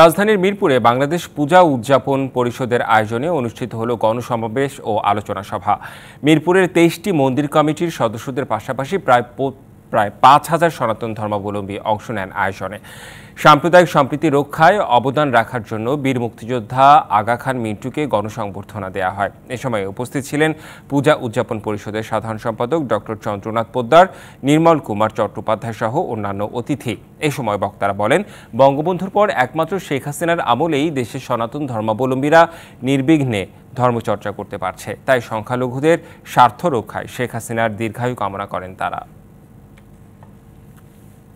রাজধানীর মিরপুরে বাংলাদেশ পূজা উদযাপন পরিষদের আয়োজনে অনুষ্ঠিত হল গণসমাবেশ ও আলোচনা সভা মিরপুরের তেইশটি মন্দির কমিটির সদস্যদের পাশাপাশি প্রায় প্রায় পাঁচ হাজার সনাতন ধর্মাবলম্বী অংশ নেন আয়োজনে সাম্প্রদায়িক সম্প্রীতি রক্ষায় অবদান রাখার জন্য বীর মুক্তিযোদ্ধা আগা খান মিন্টুকে গণসংবর্ধনা দেওয়া হয় এ সময় উপস্থিত ছিলেন পূজা উদযাপন পরিষদের সাধারণ সম্পাদক ডক্টর চন্দ্রনাথ পোদ্দার নির্মল কুমার চট্টোপাধ্যায় সহ অন্যান্য অতিথি এ সময় বক্তারা বলেন বঙ্গবন্ধুর পর একমাত্র শেখ হাসিনার আমলেই দেশের সনাতন ধর্মাবলম্বীরা নির্বিঘ্নে ধর্মচর্চা করতে পারছে তাই সংখ্যালঘুদের স্বার্থ রক্ষায় শেখ হাসিনার দীর্ঘায়ু কামনা করেন তারা